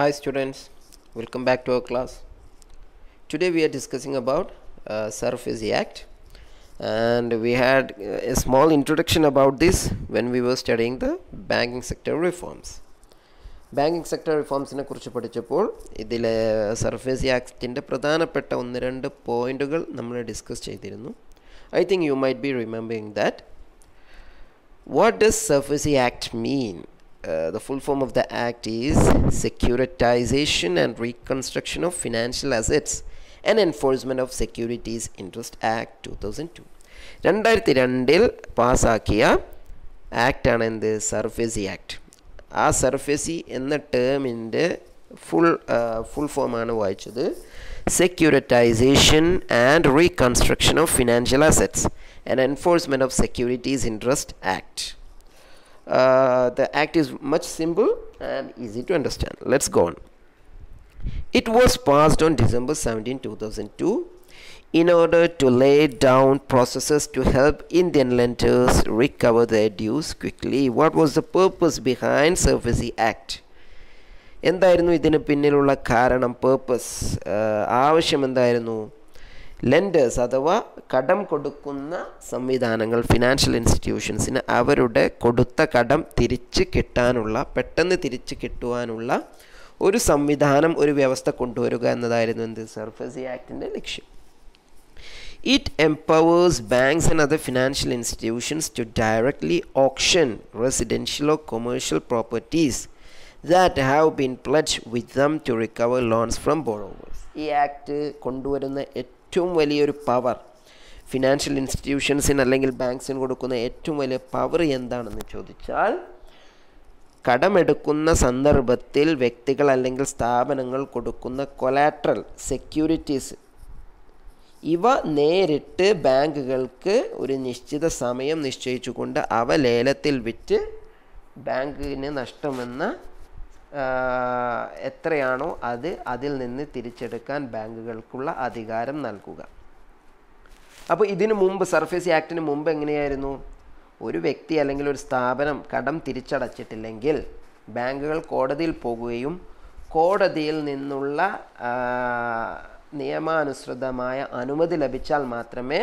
Hi students, welcome back to our class. Today we are discussing about uh, Surface act and we had a small introduction about this when we were studying the banking sector reforms. Banking sector reforms in a Kurcha Patichapur, Idile Surface React in the Pradana Petta on the render point of Namla discussed. I think you might be remembering that. What does Surface act mean? uh, the full form of the act is securitization and reconstruction of financial assets and enforcement of securities interest act 2002 രണ്ടായിരത്തി രണ്ടിൽ പാസ്സാക്കിയ ആക്റ്റാണ് എന്ത് SARFAESI act ആ SARFAESI എന്ന ടേമിൻ്റെ full full ഫോമാണ് വായിച്ചത് securitisation and reconstruction of financial assets and enforcement of securities interest act Uh, the act is much simple and easy to understand. Let's go on. It was passed on December 17, 2002 in order to lay down processes to help Indian lenders recover their dues quickly. What was the purpose behind Surfacy Act? എന്തായിരുന്നു ഇതിന് പിന്നിലുള്ള കാരണം purpose uh, ആവശ്യം എന്തായിരുന്നു lenders അഥവാ കടം കൊടുക്കുന്ന സംവിധാനങ്ങൾ ഫിനാൻഷ്യൽ ഇൻസ്റ്റിറ്റ്യൂഷൻസിന് അവരുടെ കൊടുത്ത കടം തിരിച്ച് കിട്ടാനുള്ള പെട്ടെന്ന് തിരിച്ച് കിട്ടുവാനുള്ള ഒരു സംവിധാനം ഒരു വ്യവസ്ഥ കൊണ്ടുവരിക എന്നതായിരുന്നു എന്ത് സർഫസി ആക്ടിൻ്റെ ലക്ഷ്യം it empowers banks and other financial institutions to directly option റെസിഡൻഷ്യലോ commercial properties that have been pled with them to recover loans from borrowers ഈ ആക്ട് കൊണ്ടുവരുന്ന ഏറ്റവും വലിയൊരു പവർ ഫിനാൻഷ്യൽ ഇൻസ്റ്റിറ്റ്യൂഷൻസിന് അല്ലെങ്കിൽ ബാങ്ക്സിന് കൊടുക്കുന്ന ഏറ്റവും വലിയ പവർ എന്താണെന്ന് ചോദിച്ചാൽ കടമെടുക്കുന്ന സന്ദർഭത്തിൽ വ്യക്തികൾ അല്ലെങ്കിൽ സ്ഥാപനങ്ങൾ കൊടുക്കുന്ന കൊലാട്രൽ സെക്യൂരിറ്റീസ് ഇവ നേരിട്ട് ബാങ്കുകൾക്ക് ഒരു നിശ്ചിത സമയം നിശ്ചയിച്ചുകൊണ്ട് അവ ലേലത്തിൽ വിറ്റ് ബാങ്കിന് നഷ്ടമെന്ന എത്രയാണോ അത് അതിൽ നിന്ന് തിരിച്ചെടുക്കാൻ ബാങ്കുകൾക്കുള്ള അധികാരം നൽകുക അപ്പോൾ ഇതിനു മുമ്പ് സർഫേസ് ആക്ടിന് മുമ്പ് എങ്ങനെയായിരുന്നു ഒരു വ്യക്തി അല്ലെങ്കിൽ ഒരു സ്ഥാപനം കടം തിരിച്ചടച്ചിട്ടില്ലെങ്കിൽ ബാങ്കുകൾ കോടതിയിൽ പോകുകയും കോടതിയിൽ നിന്നുള്ള നിയമാനുസൃതമായ അനുമതി ലഭിച്ചാൽ മാത്രമേ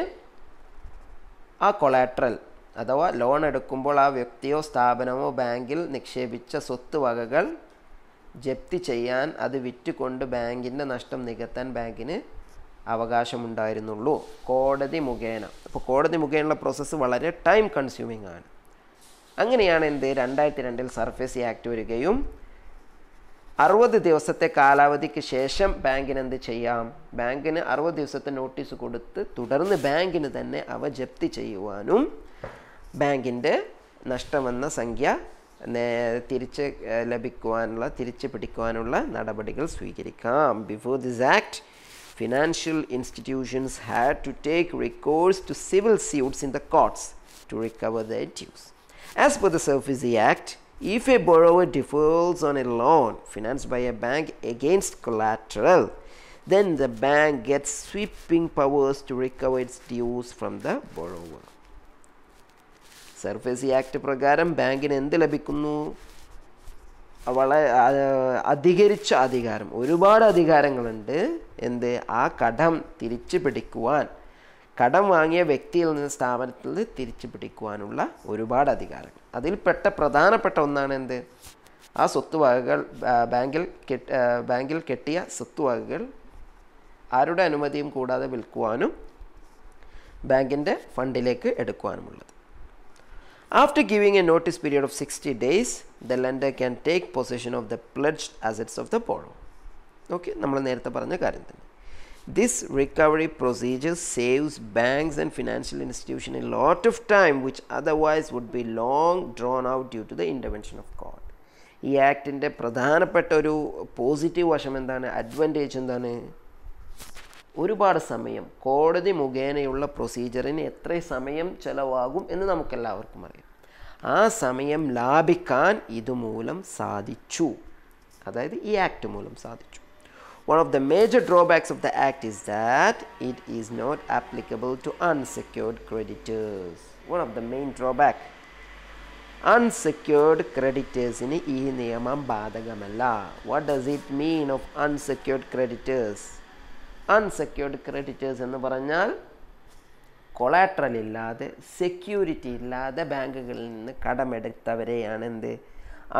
ആ കൊളാട്രൽ അഥവാ ലോൺ എടുക്കുമ്പോൾ ആ വ്യക്തിയോ സ്ഥാപനമോ ബാങ്കിൽ നിക്ഷേപിച്ച സ്വത്ത് വകകൾ ജപ്തി ചെയ്യാൻ അത് വിറ്റുകൊണ്ട് ബാങ്കിൻ്റെ നഷ്ടം നികത്താൻ ബാങ്കിന് അവകാശമുണ്ടായിരുന്നുള്ളൂ കോടതി മുഖേന അപ്പോൾ കോടതി മുഖേനയുള്ള പ്രോസസ്സ് വളരെ ടൈം കൺസ്യൂമിംഗ് ആണ് അങ്ങനെയാണ് എന്ത് രണ്ടായിരത്തി രണ്ടിൽ സർഫേസി ആക്ട് വരികയും അറുപത് ദിവസത്തെ കാലാവധിക്ക് ശേഷം ബാങ്കിന് എന്ത് ചെയ്യാം ബാങ്കിന് അറുപത് ദിവസത്തെ നോട്ടീസ് കൊടുത്ത് തുടർന്ന് ബാങ്കിന് തന്നെ അവ ജപ്തി ചെയ്യുവാനും ബാങ്കിൻ്റെ നഷ്ടമെന്ന സംഖ്യ Before this act, financial institutions had to take recourse to civil suits in the courts to recover their dues. As per the Surface Act, if a borrower defaults on a loan financed by a bank against collateral, then the bank gets sweeping powers to recover its dues from the borrower. SARFAESI act പ്രകാരം ബാങ്കിന് എന്ത് ലഭിക്കുന്നു വളരെ അധികരിച്ച അധികാരം ഒരുപാട് അധികാരങ്ങളുണ്ട് എന്ത് ആ കടം തിരിച്ചു പിടിക്കുവാൻ കടം വാങ്ങിയ വ്യക്തിയിൽ നിന്ന് സ്ഥാപനത്തിൽ നിന്ന് തിരിച്ചു പിടിക്കുവാനുള്ള ഒരുപാട് അധികാരങ്ങൾ അതിൽപ്പെട്ട പ്രധാനപ്പെട്ട ഒന്നാണ് എന്ത് ആ സ്വത്തുവകകൾ ബാങ്കിൽ ബാങ്കിൽ കെട്ടിയ സ്വത്തുവകകൾ ആരുടെ അനുമതിയും കൂടാതെ വിൽക്കുവാനും ബാങ്കിൻ്റെ ഫണ്ടിലേക്ക് എടുക്കുവാനുമുള്ളത് After giving a notice period of 60 days, the lender can take possession of the pledged assets of the borrower. Okay നമ്മൾ നേരത്തെ പറഞ്ഞ കാര്യം തന്നെ this recovery procedure saves banks and financial institution a lot of time which otherwise would be long drawn out due to the intervention of god ഈ ആക്ടിൻ്റെ പ്രധാനപ്പെട്ട ഒരു positive വശം എന്താണ് അഡ്വാൻറ്റേജ് എന്താണ് ഒരുപാട് സമയം കോടതി മുഖേനയുള്ള പ്രൊസീജിയറിന് എത്ര സമയം ചിലവാകും എന്ന് നമുക്കെല്ലാവർക്കും അറിയാം ആ സമയം ലാഭിക്കാൻ ഇതുമൂലം സാധിച്ചു അതായത് ഈ ആക്ട് മൂലം സാധിച്ചു One of the major drawbacks of the act is that it is not applicable to unsecured creditors. One of the main drawback. Unsecured creditors in ee niyamam badhagamalla. What does it mean of unsecured creditors? Unsecured creditors എന്ന് പറഞ്ഞാൽ collateral ഇല്ലാതെ security ഇല്ലാതെ ബാങ്കുകളിൽ നിന്ന് കടമെടുത്തവരെയാണ് എന്ത്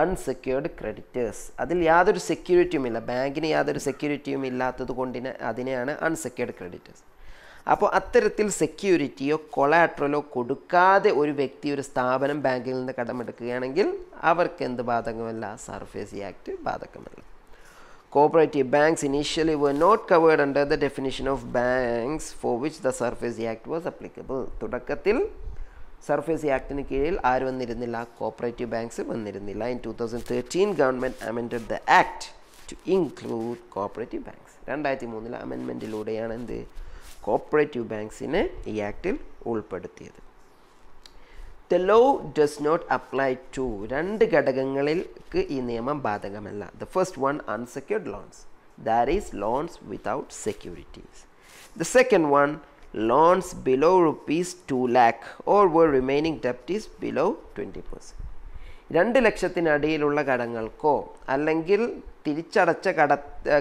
unsecured creditors അതിൽ യാതൊരു സെക്യൂരിറ്റിയും ഇല്ല ബാങ്കിന് യാതൊരു സെക്യൂരിറ്റിയും ഇല്ലാത്തത് കൊണ്ടിന് അതിനെയാണ് അൺസെക്യൂർഡ് ക്രെഡിറ്റേഴ്സ് അപ്പോൾ അത്തരത്തിൽ സെക്യൂരിറ്റിയോ കൊളാട്രലോ കൊടുക്കാതെ ഒരു വ്യക്തി ഒരു സ്ഥാപനം ബാങ്കിൽ നിന്ന് കടമെടുക്കുകയാണെങ്കിൽ അവർക്ക് എന്ത് ബാധകമല്ല സർഫേസി ആക്ട് ബാധകമല്ല cooperative banks initially were not covered under the definition of banks for which the Surface Act was applicable. തുടക്കത്തിൽ സർഫേസ് ആക്ടിന് കീഴിൽ ആര് വന്നിരുന്നില്ല കോപ്പറേറ്റീവ് ബാങ്ക്സ് വന്നിരുന്നില്ല in two thousand thirteen government amended the act to include cooperative banks രണ്ടായിരത്തി മൂന്നിലെ അമെൻമെൻറ്റിലൂടെയാണ് എന്ത് കോപ്പറേറ്റീവ് ബാങ്ക്സിനെ ഈ ആക്ടിൽ ഉൾപ്പെടുത്തിയത് the law does not apply to രണ്ട് ഘടകങ്ങളിൽക്ക് ഈ നിയമം ബാധകമല്ല the first one unsecured loans that is loans without securities the second one loans below rupees two lakh or where remaining debts below twenty percent രണ്ട് ലക്ഷത്തിനടിയിലുള്ള കടങ്ങൾക്കോ അല്ലെങ്കിൽ തിരിച്ചടച്ച കട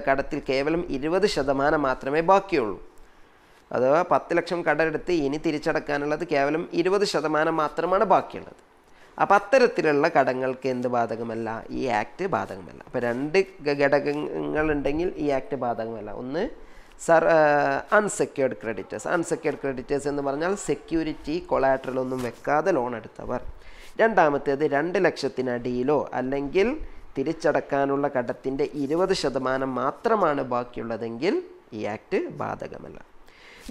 കടത്തിൽ കേവലം ഇരുപത് ശതമാനം മാത്രമേ ബാക്കിയുള്ളൂ അഥവാ പത്ത് ലക്ഷം കടമെടുത്ത് ഇനി തിരിച്ചടക്കാനുള്ളത് കേവലം ഇരുപത് ശതമാനം മാത്രമാണ് ബാക്കിയുള്ളത് അപ്പോൾ അത്തരത്തിലുള്ള കടങ്ങൾക്ക് എന്ത് ബാധകമല്ല ഈ ആക്ട് ബാധകമല്ല അപ്പോൾ രണ്ട് ഘടകങ്ങളുണ്ടെങ്കിൽ ഈ ആക്ട് ബാധകമല്ല ഒന്ന് sir unsecured creditors unsecured creditors എന്ന് പറഞ്ഞാൽ സെക്യൂരിറ്റി കൊളാട്രൽ ഒന്നും വെക്കാതെ ലോൺ എടുത്തവർ രണ്ടാമത്തേത് രണ്ട് ലക്ഷത്തിനടിയിലോ അല്ലെങ്കിൽ തിരിച്ചടക്കാനുള്ള കടത്തിൻ്റെ ഇരുപത് ശതമാനം മാത്രമാണ് ബാക്കിയുള്ളതെങ്കിൽ ഈ ആക്ട് ബാധകമല്ല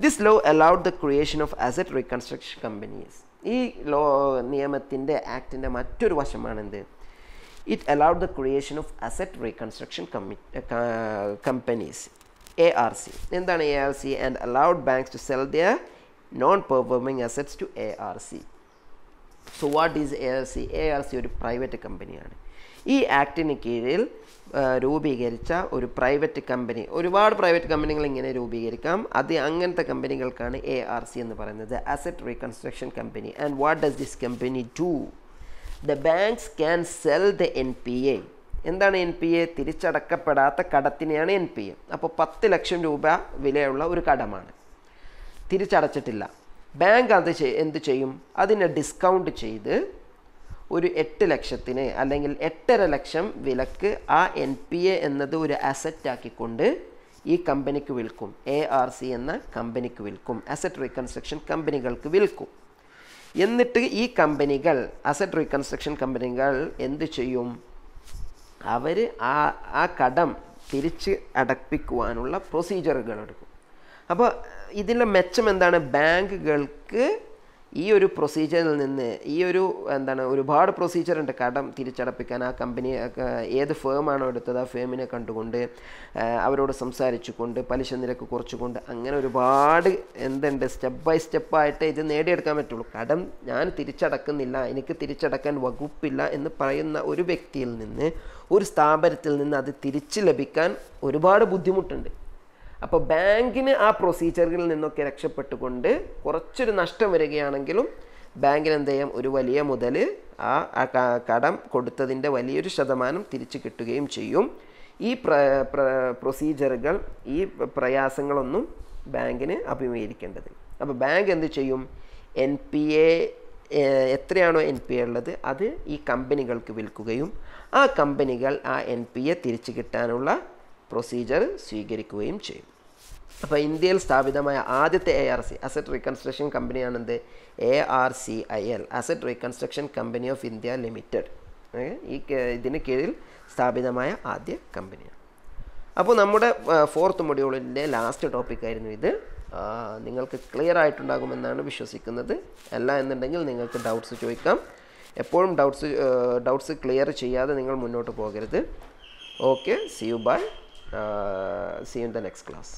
this law allowed the creation of asset reconstruction companies ഈ ലോ നിയമത്തിൻ്റെ ആക്ടിൻ്റെ മറ്റൊരു വശമാണ് എന്ത് it allowed the creation of asset reconstruction കമ്മി കമ്പനീസ് എ ആർ സി എന്താണ് A R C and allowed banks to sell their non performing assets to A R C so what is A R C A R C ഒരു private കമ്പനിയാണ് ഈ ആക്ടിന് കീഴിൽ രൂപീകരിച്ച ഒരു private company ഒരുപാട് private കമ്പനികൾ ഇങ്ങനെ രൂപീകരിക്കാം അത് അങ്ങനത്തെ കമ്പനികൾക്കാണ് എ ആർ സി എന്ന് പറയുന്നത് asset reconstruction company and what does this company to the banks can sell the N P A എന്താണ് എൻ പി എ തിരിച്ചടക്കപ്പെടാത്ത കടത്തിനെയാണ് എൻ പി എ അപ്പോൾ പത്ത് ലക്ഷം രൂപ വിലയുള്ള ഒരു കടമാണ് തിരിച്ചടച്ചിട്ടില്ല ബാങ്ക് അത് എന്ത് ചെയ്യും അതിനെ ഡിസ്കൗണ്ട് ചെയ്ത് ഒരു എട്ട് ലക്ഷത്തിന് അല്ലെങ്കിൽ എട്ടര ലക്ഷം വിലക്ക് ആ എൻ പി എ എന്നത് ഒരു അസറ്റാക്കിക്കൊണ്ട് ഈ കമ്പനിക്ക് വിൽക്കും എ ആർ സി എന്ന കമ്പനിക്ക് വിൽക്കും അസറ്റ് റീകൺസ്ട്രക്ഷൻ കമ്പനികൾക്ക് വിൽക്കും എന്നിട്ട് ഈ കമ്പനികൾ അസറ്റ് റീകൺസ്ട്രക്ഷൻ കമ്പനികൾ എന്ത് ചെയ്യും അവർ ആ ആ കടം തിരിച്ച് അടപ്പിക്കുവാനുള്ള പ്രൊസീജിയറുകൾ എടുക്കും അപ്പോൾ ഇതിൻ്റെ മെച്ചം എന്താണ് ബാങ്കുകൾക്ക് ഈ ഒരു പ്രൊസീജിയറിൽ നിന്ന് ഈ ഒരു എന്താണ് ഒരുപാട് പ്രൊസീജിയർ ഉണ്ട് കടം തിരിച്ചടപ്പിക്കാൻ ആ കമ്പനി ഏത് ഫേമാണോ എടുത്തത് ആ ഫേമിനെ കണ്ടുകൊണ്ട് അവരോട് സംസാരിച്ചു കൊണ്ട് പലിശ നിരക്ക് കുറച്ചുകൊണ്ട് അങ്ങനെ ഒരുപാട് എന്തുണ്ട് സ്റ്റെപ്പ് ബൈ സ്റ്റെപ്പായിട്ട് ഇത് നേടിയെടുക്കാൻ പറ്റുള്ളൂ കടം ഞാൻ തിരിച്ചടക്കുന്നില്ല എനിക്ക് തിരിച്ചടക്കാൻ വകുപ്പില്ല എന്ന് പറയുന്ന ഒരു വ്യക്തിയിൽ നിന്ന് ഒരു സ്ഥാപനത്തിൽ നിന്ന് അത് തിരിച്ച് ലഭിക്കാൻ ഒരുപാട് ബുദ്ധിമുട്ടുണ്ട് അപ്പോൾ ബാങ്കിന് ആ പ്രൊസീജിയറിൽ നിന്നൊക്കെ രക്ഷപ്പെട്ടുകൊണ്ട് കുറച്ചൊരു നഷ്ടം വരികയാണെങ്കിലും ബാങ്കിന് എന്ത് ചെയ്യാം ഒരു വലിയ മുതൽ ആ കടം കൊടുത്തതിൻ്റെ വലിയൊരു ശതമാനം തിരിച്ചു കിട്ടുകയും ചെയ്യും ഈ പ്രൊസീജിയറുകൾ ഈ പ്രയാസങ്ങളൊന്നും ബാങ്കിന് അഭിമുഖീകരിക്കേണ്ടത് അപ്പോൾ ബാങ്ക് എന്ത് ചെയ്യും എൻ പി എ എത്രയാണോ എൻ പി എ ഉള്ളത് അത് ഈ കമ്പനികൾക്ക് വിൽക്കുകയും ആ കമ്പനികൾ ആ എൻ പി എ തിരിച്ചു കിട്ടാനുള്ള പ്രൊസീജിയർ സ്വീകരിക്കുകയും ചെയ്യും അപ്പോൾ ഇന്ത്യയിൽ സ്ഥാപിതമായ ആദ്യത്തെ A R C asset reconstruction കമ്പനിയാണ് എന്ത് A R C I L asset reconstruction company of India limited ഈ ഇതിന് കീഴിൽ സ്ഥാപിതമായ ആദ്യ കമ്പനിയാണ് അപ്പോൾ നമ്മുടെ ഫോർത്ത് മൊഡ്യൂളിൻ്റെ ലാസ്റ്റ് ടോപ്പിക്കായിരുന്നു ഇത് നിങ്ങൾക്ക് ക്ലിയർ ആയിട്ടുണ്ടാകുമെന്നാണ് വിശ്വസിക്കുന്നത് അല്ല എന്നുണ്ടെങ്കിൽ നിങ്ങൾക്ക് ഡൗട്ട്സ് ചോദിക്കാം എപ്പോഴും ഡൗട്ട്സ് ഡൗട്ട്സ് ക്ലിയർ ചെയ്യാതെ നിങ്ങൾ മുന്നോട്ട് പോകരുത് okay see you bye see you in the next class